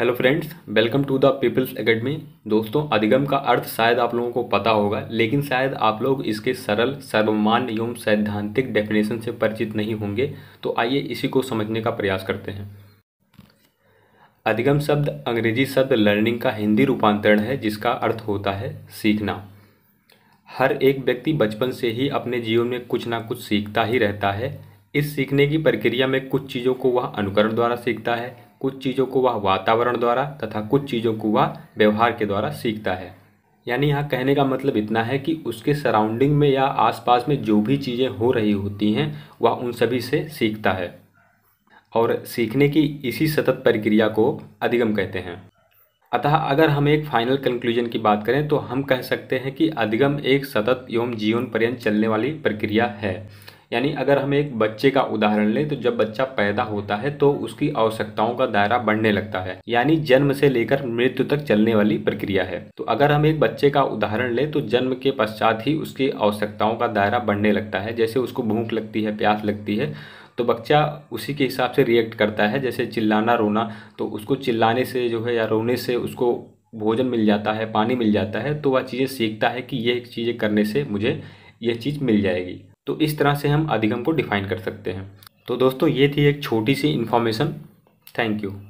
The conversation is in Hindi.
hello friends welcome to the People's Academy दोस्तों अधिगम का अर्थ शायद आप लोगों को पता होगा लेकिन शायद आप लोग इसके सरल सर्वमान्य एवं सैद्धांतिक डेफिनेशन से परिचित नहीं होंगे तो आइए इसी को समझने का प्रयास करते हैं अधिगम शब्द अंग्रेजी शब्द लर्निंग का हिंदी रूपांतरण है जिसका अर्थ होता है सीखना हर एक व्यक्ति बचपन से ही अपने जीवन में कुछ ना कुछ सीखता ही रहता है इस सीखने की प्रक्रिया में कुछ चीज़ों को वह अनुकरण द्वारा सीखता है कुछ चीज़ों को वह वातावरण द्वारा तथा कुछ चीज़ों को वह व्यवहार के द्वारा सीखता है यानी यहाँ कहने का मतलब इतना है कि उसके सराउंडिंग में या आसपास में जो भी चीज़ें हो रही होती हैं वह उन सभी से सीखता है और सीखने की इसी सतत प्रक्रिया को अधिगम कहते हैं अतः अगर हम एक फाइनल कंक्लूजन की बात करें तो हम कह सकते हैं कि अधिगम एक सतत एवं जीवन पर्यंत चलने वाली प्रक्रिया है यानी अगर हम एक बच्चे का उदाहरण लें तो जब बच्चा पैदा होता है तो उसकी आवश्यकताओं का दायरा बढ़ने लगता है यानी जन्म से लेकर मृत्यु तक चलने वाली प्रक्रिया है तो अगर हम एक बच्चे का उदाहरण लें तो जन्म के पश्चात ही उसकी आवश्यकताओं का दायरा बढ़ने लगता है जैसे उसको भूख लगती है प्यास लगती है तो बच्चा उसी के हिसाब से रिएक्ट करता है जैसे चिल्लाना रोना तो उसको चिल्लाने से जो है या रोने से उसको भोजन मिल जाता है पानी मिल जाता है तो वह चीज़ें सीखता है कि ये चीज़ें करने से मुझे यह चीज़ मिल जाएगी तो इस तरह से हम अधिगम को डिफाइन कर सकते हैं तो दोस्तों ये थी एक छोटी सी इन्फॉर्मेशन थैंक यू